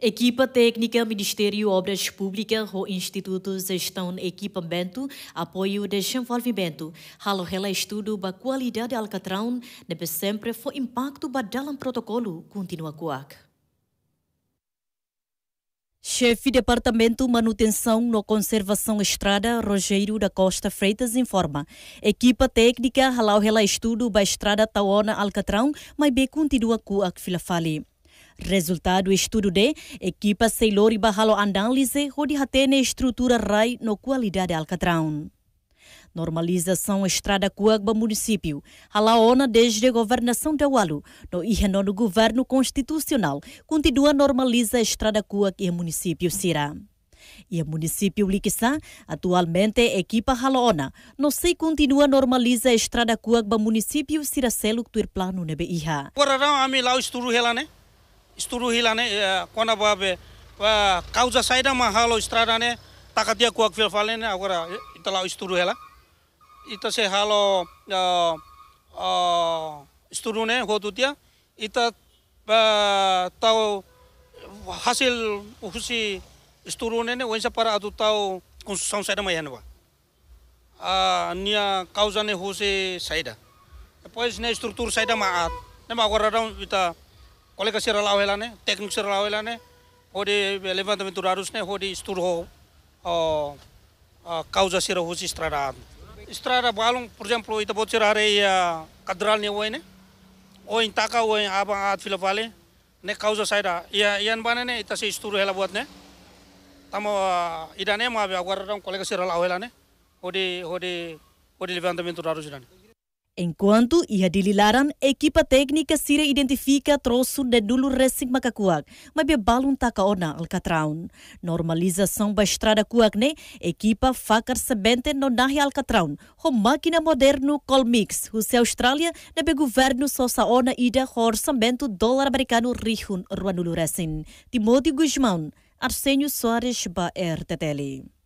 Equipa técnica Ministério Obras Públicas do Instituto Gestão Equipamento Apoio Desenvolvimento. Halo rela estudo da qualidade alcatrão, deve sempre foi impacto ba dalam protocolo continua coac. Chefe de Departamento Manutenção no Conservação Estrada, Rogério da Costa Freitas, informa. Equipa técnica Halau Rela Estudo a Estrada Taona Alcatrão, mas bem continua com a Fale. Resultado estudo de equipa Ceilor e bahalo Análise, rodi hatene estrutura RAI no qualidade Alcatrão. Normalização estrada Cuagba município. Alaona desde a governação de Walu, no irrenono governo constitucional, continua normaliza a estrada Cuag e município sira E o município Liquissá, atualmente é equipa Halaona, não sei continua normaliza a estrada Cuagba município Siracelo Tuirplano nebe iha. não, a lá o estudo né? isturu hilane ya, kona babe kauza saida mahalo estrada ne takatia kuak fil falen agora itala isturu hela ita se halo ya, isturu ne hotutia ita tau hasil husi isturu ne wensa para atu tau construção saida maianwa a nia kauza ne husi saida Pois na estrutura saida maat ne agora ita kolega sira lau helane, teknik sira lau helane, hodi eleva tami turarus ne hodi istur ho, kauza sira husi strada. Strada balung, por exemplo, ita bot sira rei a kadral ne woi ne, woi intaka woi apa at ne kauza saira, ia ian bane ne ita si istur hela buat ne, tamo ida ne ma be agwar kolega sira lau helane, hodi hodi hodi eleva tami turarus ne. Enquanto ia dililaran, equipa técnica sira identifica troço de dulu racing makakuak, mas bebalun taka ona alcatraun. Normalização ba estrada kuak né? equipa facar sabente no nahi alcatraun, ho máquina moderno colmix, o se Austrália, na be governo sosa ona ida hor sambento dólar americano rihun ruanulu racing. Timóteo Guzmão, Arsenio Soares ba RTTL.